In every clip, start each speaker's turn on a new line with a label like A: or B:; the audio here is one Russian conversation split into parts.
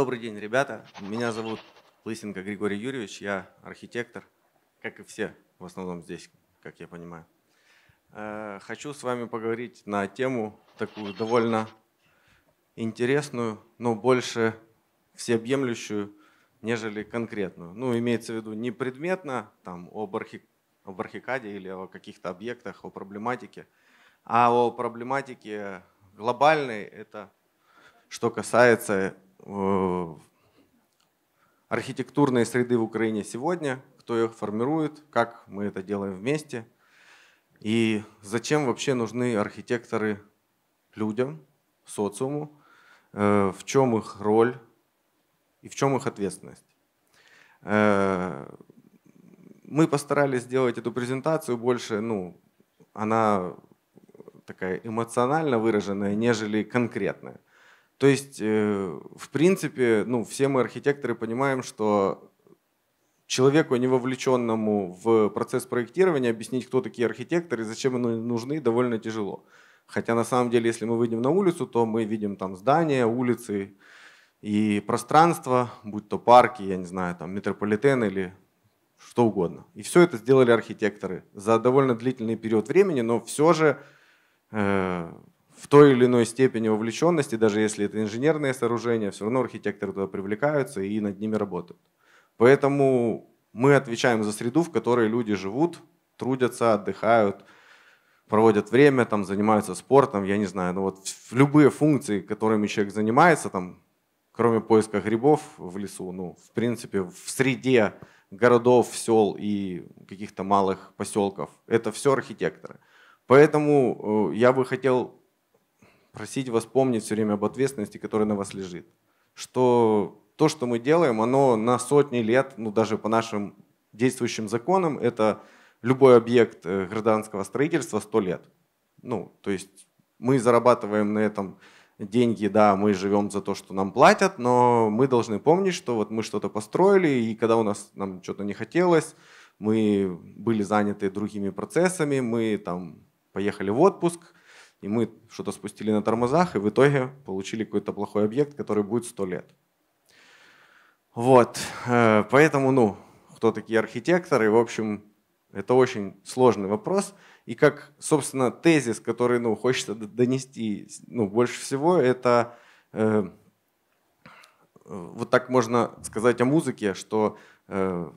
A: Добрый день, ребята. Меня зовут Лысенко Григорий Юрьевич. Я архитектор, как и все в основном здесь, как я понимаю. Э, хочу с вами поговорить на тему такую довольно интересную, но больше всеобъемлющую, нежели конкретную. Ну, имеется в виду не предметно, там, об, архи... об архикаде или о каких-то объектах, о проблематике, а о проблематике глобальной, это что касается Э, архитектурной среды в Украине сегодня, кто ее формирует, как мы это делаем вместе и зачем вообще нужны архитекторы людям, социуму, э, в чем их роль и в чем их ответственность. Э, мы постарались сделать эту презентацию больше, ну, она такая эмоционально выраженная, нежели конкретная. То есть, э, в принципе, ну, все мы архитекторы понимаем, что человеку, не вовлеченному в процесс проектирования, объяснить, кто такие архитекторы и зачем они нужны, довольно тяжело. Хотя на самом деле, если мы выйдем на улицу, то мы видим там здания, улицы и пространство, будь то парки, я не знаю, там метрополитен или что угодно. И все это сделали архитекторы за довольно длительный период времени, но все же э, в той или иной степени вовлеченности, даже если это инженерные сооружения, все равно архитекторы туда привлекаются и над ними работают. Поэтому мы отвечаем за среду, в которой люди живут, трудятся, отдыхают, проводят время, там, занимаются спортом, я не знаю, ну вот любые функции, которыми человек занимается, там, кроме поиска грибов в лесу, ну, в принципе, в среде городов, сел и каких-то малых поселков, это все архитекторы. Поэтому э, я бы хотел просить вас помнить все время об ответственности, которая на вас лежит. Что то, что мы делаем, оно на сотни лет, ну даже по нашим действующим законам, это любой объект э, гражданского строительства 100 лет. Ну, то есть мы зарабатываем на этом деньги, да, мы живем за то, что нам платят, но мы должны помнить, что вот мы что-то построили, и когда у нас нам что-то не хотелось, мы были заняты другими процессами, мы там поехали в отпуск – и мы что-то спустили на тормозах, и в итоге получили какой-то плохой объект, который будет 100 лет. Вот, э, поэтому, ну, кто такие архитекторы, в общем, это очень сложный вопрос. И как, собственно, тезис, который, ну, хочется донести, ну, больше всего, это э, э, вот так можно сказать о музыке, что э,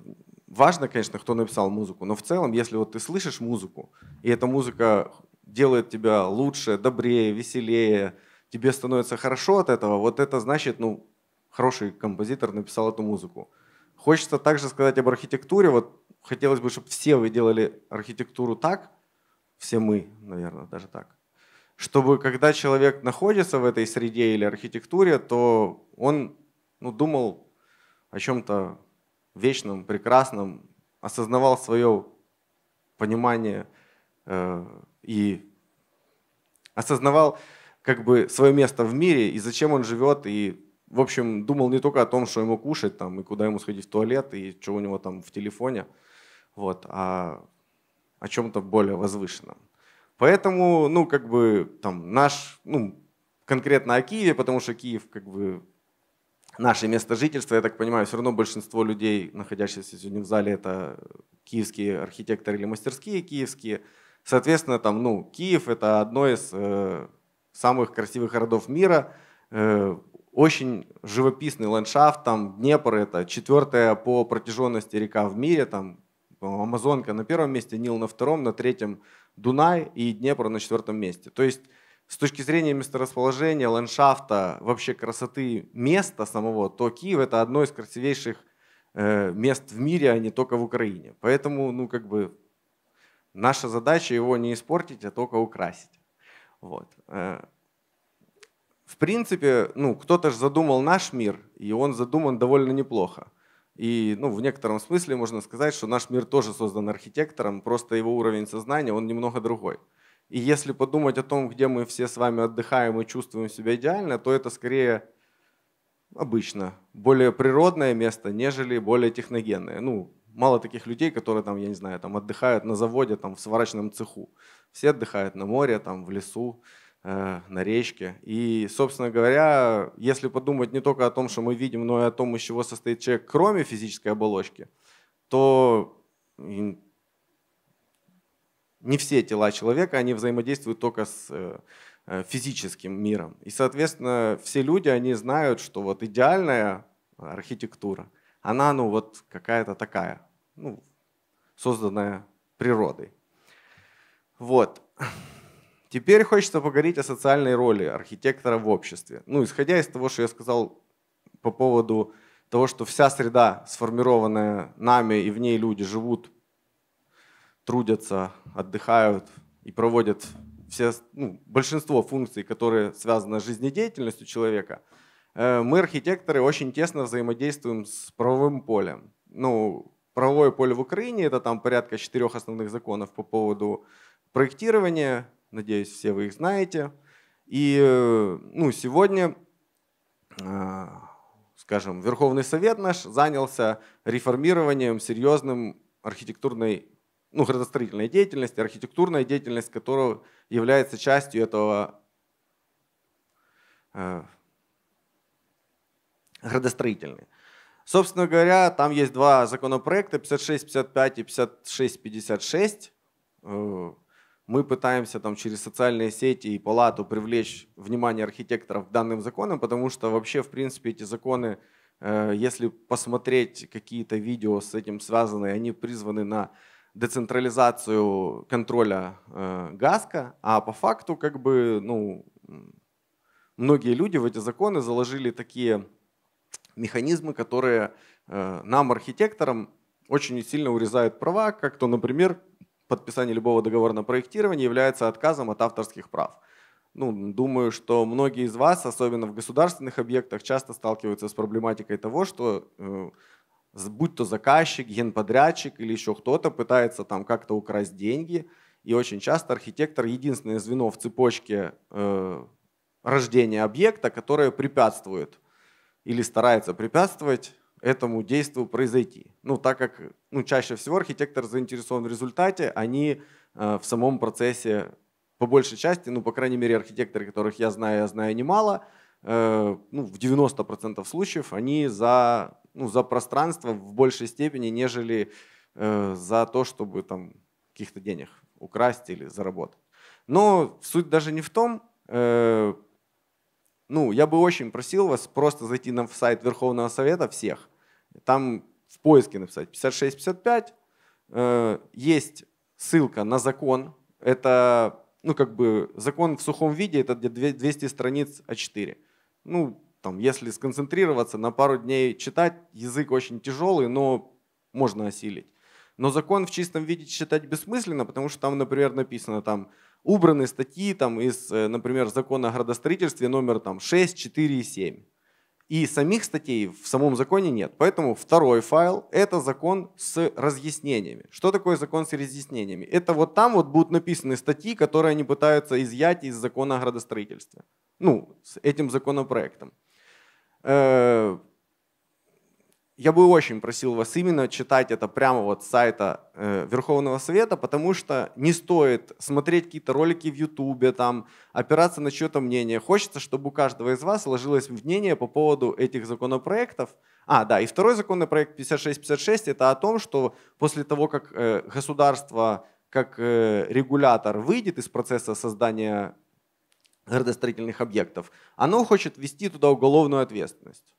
A: важно, конечно, кто написал музыку, но в целом, если вот ты слышишь музыку, и эта музыка делает тебя лучше, добрее, веселее, тебе становится хорошо от этого, вот это значит, ну, хороший композитор написал эту музыку. Хочется также сказать об архитектуре. Вот хотелось бы, чтобы все вы делали архитектуру так, все мы, наверное, даже так, чтобы когда человек находится в этой среде или архитектуре, то он ну, думал о чем-то вечном, прекрасном, осознавал свое понимание э, и осознавал как бы свое место в мире и зачем он живет, и, в общем, думал не только о том, что ему кушать, там, и куда ему сходить в туалет, и что у него там в телефоне, вот, а о чем-то более возвышенном. Поэтому, ну, как бы, там, наш, ну, конкретно о Киеве, потому что Киев, как бы, наше место жительства, я так понимаю, все равно большинство людей, находящихся сегодня в зале, это киевские архитекторы или мастерские киевские, Соответственно, там, ну, Киев это одно из э, самых красивых городов мира. Э, очень живописный ландшафт, там Днепр это четвертая по протяженности река в мире, там Амазонка на первом месте, Нил на втором, на третьем Дунай и Днепр на четвертом месте. То есть с точки зрения месторасположения, ландшафта, вообще красоты места самого, то Киев это одно из красивейших э, мест в мире, а не только в Украине. Поэтому, ну, как бы Наша задача его не испортить, а только украсить. Вот. Э, в принципе, ну, кто-то же задумал наш мир, и он задуман довольно неплохо. И ну, в некотором смысле можно сказать, что наш мир тоже создан архитектором, просто его уровень сознания, он немного другой. И если подумать о том, где мы все с вами отдыхаем и чувствуем себя идеально, то это скорее обычно более природное место, нежели более техногенное. Ну, мало таких людей, которые там, я не знаю, там отдыхают на заводе, там в сварочном цеху. Все отдыхают на море, там в лесу, э, на речке. И, собственно говоря, если подумать не только о том, что мы видим, но и о том, из чего состоит человек, кроме физической оболочки, то не все тела человека, они взаимодействуют только с э, э, физическим миром. И, соответственно, все люди, они знают, что вот идеальная архитектура – она, ну, вот какая-то такая, ну, созданная природой. Вот. Теперь хочется поговорить о социальной роли архитектора в обществе. Ну, исходя из того, что я сказал по поводу того, что вся среда, сформированная нами, и в ней люди живут, трудятся, отдыхают и проводят все, ну, большинство функций, которые связаны с жизнедеятельностью человека – Э, мы, архитекторы, очень тесно взаимодействуем с правовым полем. Ну, правовое поле в Украине – это там порядка четырех основных законов по поводу проектирования. Надеюсь, все вы их знаете. И э, ну, сегодня, э, скажем, Верховный Совет наш занялся реформированием серьезным архитектурной, ну, градостроительной деятельности, архитектурной деятельности, которая является частью этого градостроительные. Собственно говоря, там есть два законопроекта, 56, 55 и 56, 56. Э, мы пытаемся там через социальные сети и палату привлечь внимание архитекторов к данным законам, потому что вообще, в принципе, эти законы, э, если посмотреть какие-то видео с этим связанные, они призваны на децентрализацию контроля э, ГАСКа, а по факту как бы, ну, многие люди в эти законы заложили такие механизмы, которые э, нам, архитекторам, очень сильно урезают права, как то, например, подписание любого договора на проектирование является отказом от авторских прав. Ну, думаю, что многие из вас, особенно в государственных объектах, часто сталкиваются с проблематикой того, что э, будь то заказчик, генподрядчик или еще кто-то пытается там как-то украсть деньги, и очень часто архитектор единственное звено в цепочке э, рождения объекта, которое препятствует или старается препятствовать этому действию произойти. Ну, так как ну, чаще всего архитектор заинтересован в результате, они а э, в самом процессе по большей части, ну, по крайней мере, архитекторы, которых я знаю, я знаю немало, э, ну, в 90% случаев они за, ну, за пространство в большей степени, нежели э, за то, чтобы там каких-то денег украсть или заработать. Но суть даже не в том, э, ну, я бы очень просил вас просто зайти на сайт Верховного Совета всех. Там в поиске написать 5655. Э, есть ссылка на закон. Это, ну, как бы закон в сухом виде, это 200 страниц А4. Ну, там, если сконцентрироваться, на пару дней читать, язык очень тяжелый, но можно осилить. Но закон в чистом виде читать бессмысленно, потому что там, например, написано там убраны статьи там, из, э, например, закона о градостроительстве номер там, 6, 4 и 7. И самих статей в самом законе нет. Поэтому второй файл – это закон с разъяснениями. Что такое закон с разъяснениями? Это вот там вот будут написаны статьи, которые они пытаются изъять из закона о градостроительстве. Ну, с этим законопроектом. Э, я бы очень просил вас именно читать это прямо вот с сайта э, Верховного Совета, потому что не стоит смотреть какие-то ролики в Ютубе, там, опираться на чье-то мнение. Хочется, чтобы у каждого из вас сложилось мнение по поводу этих законопроектов. А, да, и второй законопроект 5656 это о том, что после того, как э, государство как э, регулятор выйдет из процесса создания градостроительных объектов, оно хочет ввести туда уголовную ответственность.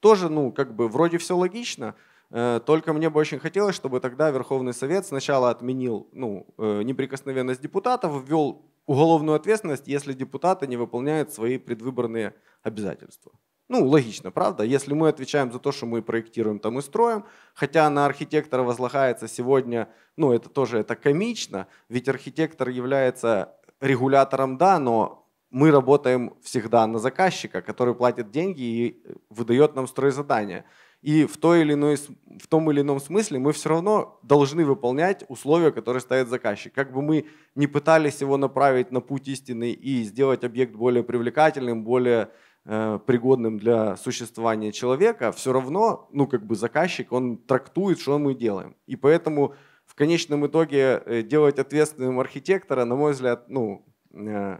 A: Тоже, ну, как бы вроде все логично, э, только мне бы очень хотелось, чтобы тогда Верховный Совет сначала отменил ну, э, неприкосновенность депутатов, ввел уголовную ответственность, если депутаты не выполняют свои предвыборные обязательства. Ну, логично, правда? Если мы отвечаем за то, что мы проектируем там и строим, хотя на архитектора возлагается сегодня, ну, это тоже это комично, ведь архитектор является регулятором, да, но мы работаем всегда на заказчика, который платит деньги и э, выдает нам стройзадание. И в, той или иной, в том или ином смысле мы все равно должны выполнять условия, которые ставит заказчик. Как бы мы не пытались его направить на путь истины и сделать объект более привлекательным, более э, пригодным для существования человека, все равно, ну как бы заказчик, он трактует, что мы делаем. И поэтому в конечном итоге э, делать ответственным архитектора, на мой взгляд, ну э,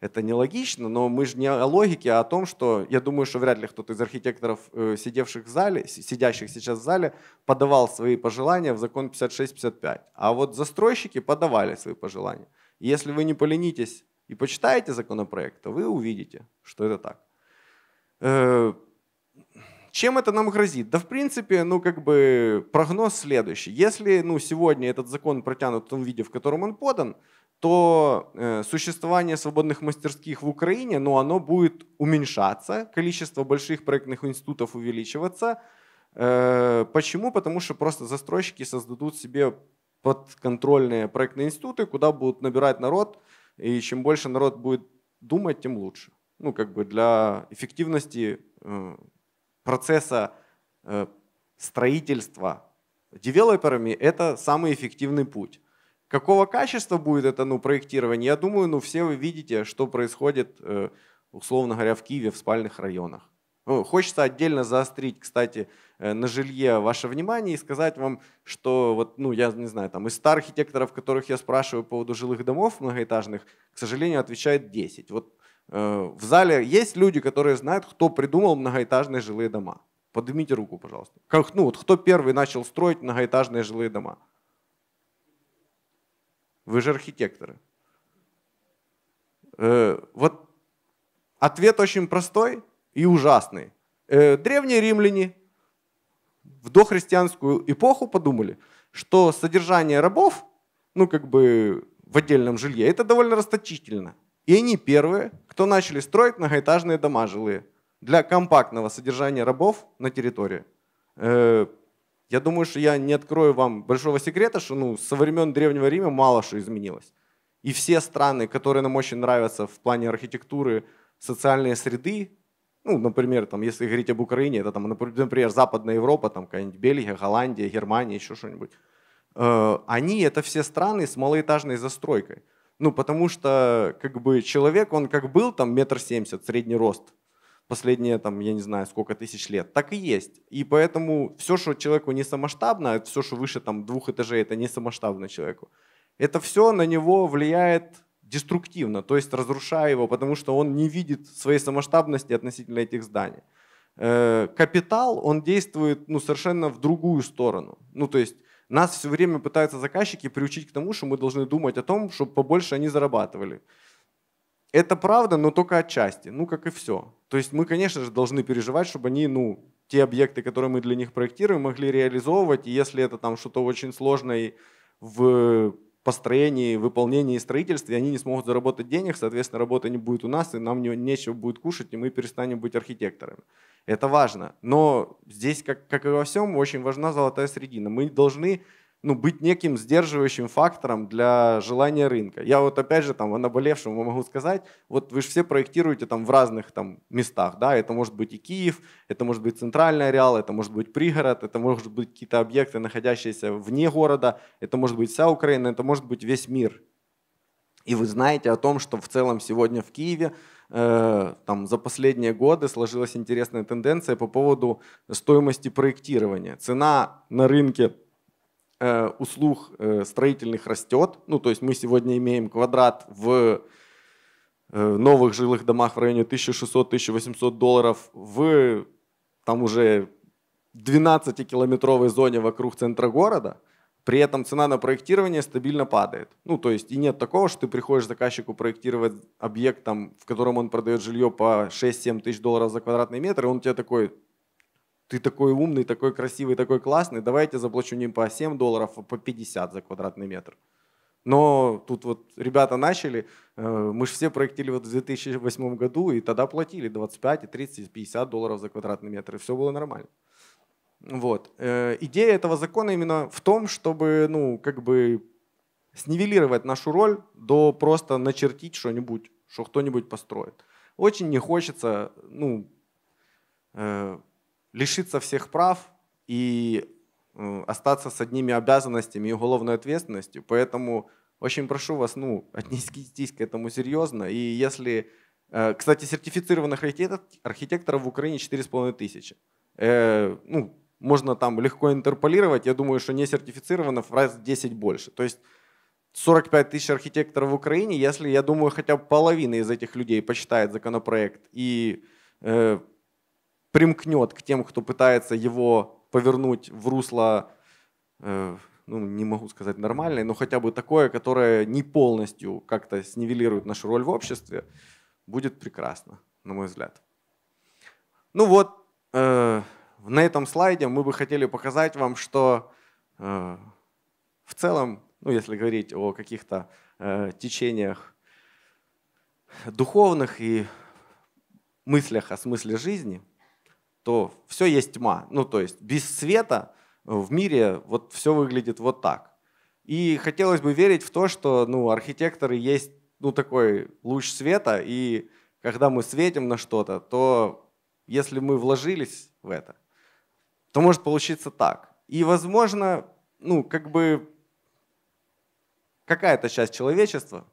A: это нелогично, но мы же не о логике, а о том, что я думаю, что вряд ли кто-то из архитекторов, э, сидевших в зале, сидящих сейчас в зале, подавал свои пожелания в закон 56-55. А вот застройщики подавали свои пожелания. И если вы не поленитесь и почитаете законопроект, то вы увидите, что это так. Э, чем это нам грозит? Да, в принципе, ну как бы прогноз следующий. Если ну, сегодня этот закон протянут в том виде, в котором он подан, то э, существование свободных мастерских в Украине, ну, оно будет уменьшаться, количество больших проектных институтов увеличиваться. Э, почему? Потому что просто застройщики создадут себе подконтрольные проектные институты, куда будут набирать народ, и чем больше народ будет думать, тем лучше. Ну, как бы для эффективности э, процесса строительства девелоперами это самый эффективный путь. Какого качества будет это ну, проектирование, я думаю, ну, все вы видите, что происходит, э, условно говоря, в Киеве, в спальных районах. Ну, хочется отдельно заострить, кстати, э, на жилье ваше внимание и сказать вам, что вот, ну, я не знаю, там из 100 архитекторов, которых я спрашиваю по поводу жилых домов многоэтажных, к сожалению, отвечает 10. Вот э, в зале есть люди, которые знают, кто придумал многоэтажные жилые дома. Поднимите руку, пожалуйста. Как, ну, вот, кто первый начал строить многоэтажные жилые дома? Вы же архитекторы. Э, вот ответ очень простой и ужасный. Э, древние римляне в дохристианскую эпоху подумали, что содержание рабов, ну как бы в отдельном жилье, это довольно расточительно. И они первые, кто начали строить многоэтажные дома жилые для компактного содержания рабов на территории. Э, я думаю, что я не открою вам большого секрета, что ну, со времен Древнего Рима мало что изменилось. И все страны, которые нам очень нравятся в плане архитектуры, социальной среды, ну, например, там, если говорить об Украине, это, там, например, Западная Европа, там, какая-нибудь Бельгия, Голландия, Германия, еще что-нибудь, э, они это все страны с малоэтажной застройкой. Ну, потому что, как бы, человек, он как был, там, метр семьдесят, средний рост – последние, там, я не знаю, сколько тысяч лет. Так и есть. И поэтому все, что человеку не самоштабно, все, что выше там, двух этажей, это не самоштабно человеку. Это все на него влияет деструктивно, то есть разрушая его, потому что он не видит своей самоштабности относительно этих зданий. Э, капитал, он действует ну, совершенно в другую сторону. Ну, то есть нас все время пытаются заказчики приучить к тому, что мы должны думать о том, чтобы побольше они зарабатывали. Это правда, но только отчасти, ну как и все. То есть мы, конечно же, должны переживать, чтобы они, ну, те объекты, которые мы для них проектируем, могли реализовывать. И если это там что-то очень сложное в построении, выполнении и строительстве, они не смогут заработать денег, соответственно, работы не будет у нас, и нам нечего будет кушать, и мы перестанем быть архитекторами. Это важно. Но здесь, как, как и во всем, очень важна золотая середина. Мы должны ну, быть неким сдерживающим фактором для желания рынка. Я вот опять же там о наболевшем могу сказать, вот вы же все проектируете там в разных там местах, да, это может быть и Киев, это может быть центральный ареал, это может быть пригород, это может быть какие-то объекты, находящиеся вне города, это может быть вся Украина, это может быть весь мир. И вы знаете о том, что в целом сегодня в Киеве э, там, за последние годы сложилась интересная тенденция по поводу стоимости проектирования. Цена на рынке – Э, услуг э, строительных растет. Ну, то есть мы сегодня имеем квадрат в э, новых жилых домах в районе 1600-1800 долларов в там уже 12-километровой зоне вокруг центра города, при этом цена на проектирование стабильно падает. Ну, то есть и нет такого, что ты приходишь заказчику проектировать объект, там, в котором он продает жилье по 6-7 тысяч долларов за квадратный метр, и он тебе такой, ты такой умный, такой красивый, такой классный, Давайте заплачу не по 7 долларов, а по 50 за квадратный метр. Но тут вот ребята начали, э, мы же все проектили вот в 2008 году, и тогда платили 25, и 30, и 50 долларов за квадратный метр, и все было нормально. Вот. Э, идея этого закона именно в том, чтобы, ну, как бы снивелировать нашу роль до просто начертить что-нибудь, что кто-нибудь построит. Очень не хочется, ну, э, лишиться всех прав и э, остаться с одними обязанностями и уголовной ответственностью. Поэтому очень прошу вас, ну, отнеситесь к этому серьезно. И если, э, кстати, сертифицированных архитекторов в Украине 4,5 тысячи. Э, ну, можно там легко интерполировать. Я думаю, что не сертифицированных раз в 10 больше. То есть 45 тысяч архитекторов в Украине, если, я думаю, хотя бы половина из этих людей почитает законопроект и примкнет к тем, кто пытается его повернуть в русло, э, ну, не могу сказать нормальное, но хотя бы такое, которое не полностью как-то снивелирует нашу роль в обществе, будет прекрасно, на мой взгляд. Ну вот, э, на этом слайде мы бы хотели показать вам, что э, в целом, ну, если говорить о каких-то э, течениях духовных и мыслях о смысле жизни, то все есть тьма. Ну, то есть без света в мире вот все выглядит вот так. И хотелось бы верить в то, что ну, архитекторы есть ну, такой луч света, и когда мы светим на что-то, то если мы вложились в это, то может получиться так. И, возможно, ну, как бы какая-то часть человечества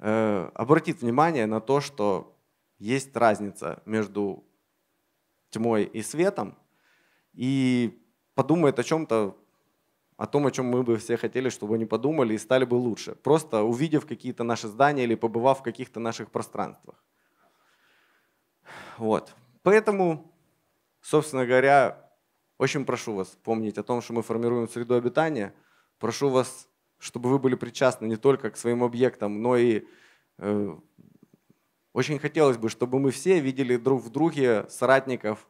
A: э, обратит внимание на то, что есть разница между тьмой и светом, и подумает о чем-то, о том, о чем мы бы все хотели, чтобы они подумали и стали бы лучше, просто увидев какие-то наши здания или побывав в каких-то наших пространствах. Вот. Поэтому, собственно говоря, очень прошу вас помнить о том, что мы формируем среду обитания. Прошу вас, чтобы вы были причастны не только к своим объектам, но и э, очень хотелось бы, чтобы мы все видели друг в друге соратников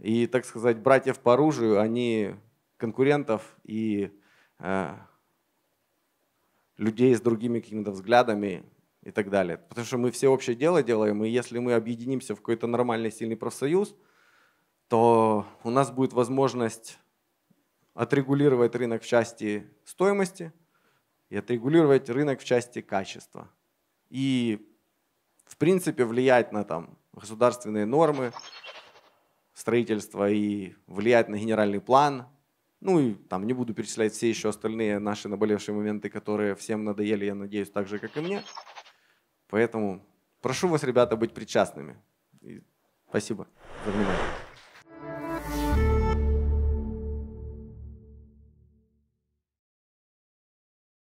A: и, так сказать, братьев по оружию, а не конкурентов и э, людей с другими какими-то взглядами и так далее. Потому что мы все общее дело делаем, и если мы объединимся в какой-то нормальный сильный профсоюз, то у нас будет возможность отрегулировать рынок в части стоимости и отрегулировать рынок в части качества. И в принципе влиять на там, государственные нормы строительства и влиять на генеральный план. Ну и там не буду перечислять все еще остальные наши наболевшие моменты, которые всем надоели, я надеюсь, так же, как и мне. Поэтому прошу вас, ребята, быть причастными. И спасибо за внимание.